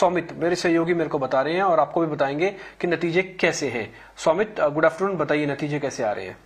सौमित मेरे सहयोगी मेरे को बता रहे हैं और आपको भी बताएंगे कि नतीजे कैसे हैं सौमित गुड uh, आफ्टरनून बताइए नतीजे कैसे आ रहे हैं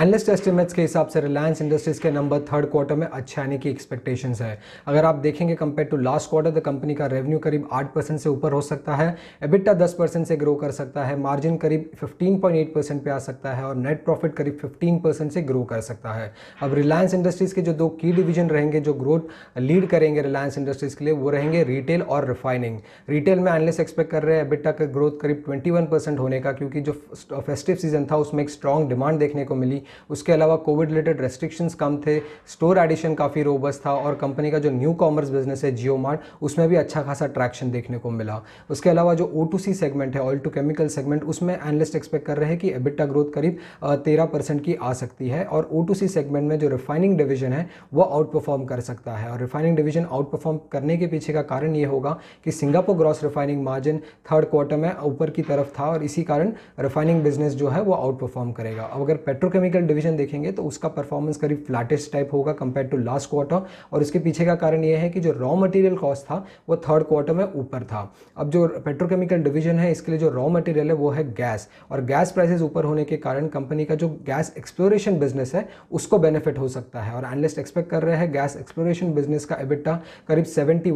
एनलिस्ट एस्टिमेट्स के हिसाब से रिलायंस इंडस्ट्रीज के नंबर थर्ड क्वार्टर में अच्छे आने की एक्सपेक्टेशंस है अगर आप देखेंगे कंपेयर टू लास्ट क्वार्टर तो कंपनी का रेवेन्यू करीब आठ परसेंट से ऊपर हो सकता है एबिटा दस परसेंट से ग्रो कर सकता है मार्जिन करीब फिफ्टीन पॉइंट एट परसेंट पे आ सकता है और नेट प्रॉफिट करीब फिफ्टीन परसेंट से ग्रो कर सकता है अब रिलायंस इंडस्ट्रीज़ के जो दो की डिवीजन रहेंगे जो ग्रोथ लीड करेंगे रिलायंस इंडस्ट्रीज़ के लिए वो रहेंगे रिटेल और रिफाइनिंग रिटेल में एनलिस्ट एक्सपेक्ट कर रहे हैं एबिटा का ग्रोथ करीब ट्वेंटी होने का क्योंकि जो फेस्टिव सीजन था उसमें एक स्ट्रॉन्ग डिमांड देखने को मिली उसके अलावा कोविड रिलेटेड रेस्ट्रिक्शंस कम थे स्टोर एडिशन काफ़ी रोबस्ट था और कंपनी का जो न्यू कॉमर्स बिजनेस है जियो मार्ट उसमें भी अच्छा खासा ट्रैक्शन देखने को मिला उसके अलावा जो ओ सेगमेंट है ऑयल टू केमिकल सेगमेंट उसमें एनलिस्ट एक्सपेक्ट कर रहे हैं कि एबिटा ग्रोथ करीब तेरह परसेंट की आ सकती है और ओ सेगमेंट में जो रिफाइनिंग डिवीजन है वो आउट परफॉर्म कर सकता है और रिफाइनिंग डिवीजन आउट परफॉर्म करने के पीछे का कारण ये होगा कि Singapore gross refining margin third quarter में ऊपर की तरफ था और इसी कारण रिफाइनिंग बिजनेस जो है वो आउट परफॉर्म करेगा अब अगर पेट्रोकेमिकल मैकेनिकल डिवीजन देखेंगे तो उसका परफॉर्मेंस करीब फ्लैटेस्ट टाइप होगा कंपेयर टू लास्ट क्वार्टर और इसके पीछे का कारण यह है कि जो रॉ मटेरियल कॉस्ट था वो थर्ड क्वार्टर में ऊपर था अब जो पेट्रोकेमिकल डिवीजन है इसके लिए जो रॉ मटेरियल है वो है गैस और गैस प्राइसेज ऊपर होने के कारण कंपनी का जो गैस एक्सप्लोरेशन बिजनेस है उसको बेनिफिट हो सकता है और एनलिस्ट एक्सपेक्ट कर रहे हैं गैस एक्सप्लोरेशन बिजनेस का एबिटा करीब सेवेंटी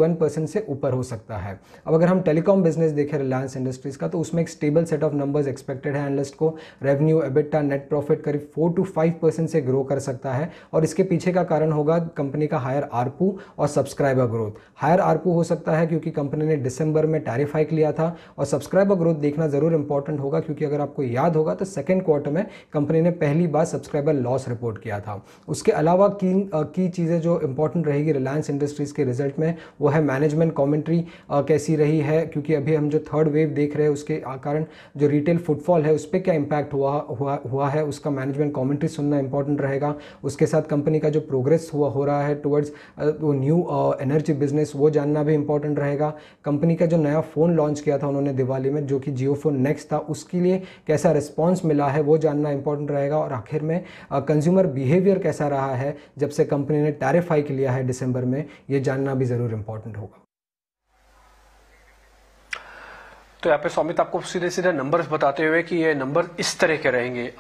से ऊपर हो सकता है अब अगर हम टेलीकॉम बिजनेस देखें रिलायंस इंडस्ट्रीज का तो उसमें एक stable set of numbers expected है एनलिस्ट को रेवेन्यू एबिटा नेट प्रॉफिट करीब फोर टू फाइव परसेंट से ग्रो कर सकता है और इसके पीछे का कारण होगा कंपनी का हायर आरपू और सब्सक्राइबर ग्रोथ हायर आरपू हो सकता है क्योंकि कंपनी ने दिसंबर में टैरिफ हाइक लिया था और सब्सक्राइबर ग्रोथ देखना ज़रूर इंपॉर्टेंट होगा क्योंकि अगर आपको याद होगा तो सेकेंड क्वार्टर में कंपनी ने पहली बार सब्सक्राइबर लॉस रिपोर्ट किया था उसके अलावा की की चीज़ें जो इंपॉर्टेंट रहेगी रिलायंस इंडस्ट्रीज़ के रिजल्ट में वो है मैनेजमेंट कॉमेंट्री कैसी रही है क्योंकि अभी हम जो थर्ड वेव देख रहे हैं उसके कारण जो रिटेल फुटफॉल है उस पर क्या इम्पैक्ट हुआ हुआ हुआ है उसका मैनेजमेंट कॉमेंट्री सुनना इंपॉर्टेंट रहेगा उसके साथ कंपनी का जो प्रोग्रेस हुआ हो रहा है टुवर्ड्स वो न्यू एनर्जी बिजनेस वो जानना भी इंपॉर्टेंट रहेगा कंपनी का जो नया फ़ोन लॉन्च किया था उन्होंने दिवाली में जो कि जियो फोन नेक्स्ट था उसके लिए कैसा रिस्पॉन्स मिला है वो जानना इंपॉर्टेंट रहेगा और आखिर में कंज्यूमर बिहेवियर कैसा रहा है जब से कंपनी ने टैरिफ हाइक लिया है दिसंबर में ये जानना भी ज़रूर इंपॉर्टेंट होगा तो यहाँ पे स्वामित आपको सीधे सीधे नंबर्स बताते हुए कि ये नंबर इस तरह के रहेंगे